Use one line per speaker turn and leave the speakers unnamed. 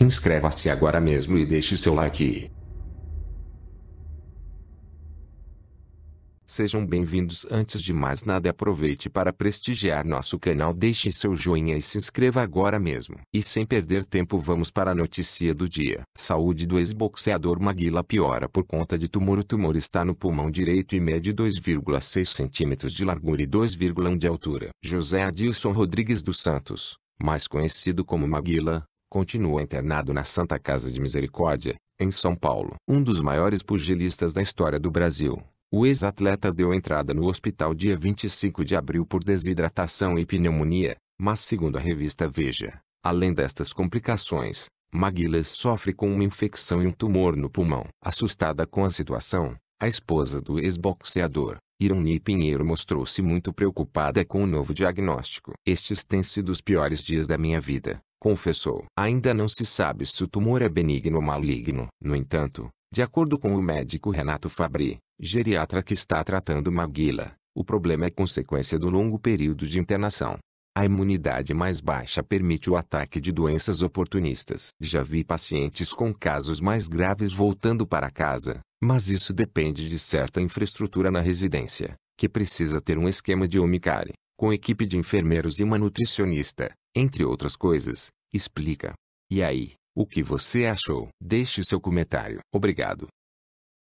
Inscreva-se agora mesmo e deixe seu like. Sejam bem-vindos. Antes de mais nada, aproveite para prestigiar nosso canal, deixe seu joinha e se inscreva agora mesmo. E sem perder tempo, vamos para a notícia do dia. Saúde do ex-boxeador Maguila piora por conta de tumor. O tumor está no pulmão direito e mede 2,6 centímetros de largura e 2,1 de altura. José Adilson Rodrigues dos Santos, mais conhecido como Maguila, Continua internado na Santa Casa de Misericórdia, em São Paulo. Um dos maiores pugilistas da história do Brasil, o ex-atleta deu entrada no hospital dia 25 de abril por desidratação e pneumonia, mas segundo a revista Veja, além destas complicações, Maguilas sofre com uma infecção e um tumor no pulmão. Assustada com a situação, a esposa do ex-boxeador, Ironi Pinheiro mostrou-se muito preocupada com o novo diagnóstico. Estes têm sido os piores dias da minha vida confessou. Ainda não se sabe se o tumor é benigno ou maligno. No entanto, de acordo com o médico Renato Fabri, geriatra que está tratando Maguila, o problema é consequência do longo período de internação. A imunidade mais baixa permite o ataque de doenças oportunistas. Já vi pacientes com casos mais graves voltando para casa, mas isso depende de certa infraestrutura na residência, que precisa ter um esquema de Omicare, com equipe de enfermeiros e uma nutricionista, entre outras coisas, explica. E aí, o que você achou? Deixe seu comentário. Obrigado.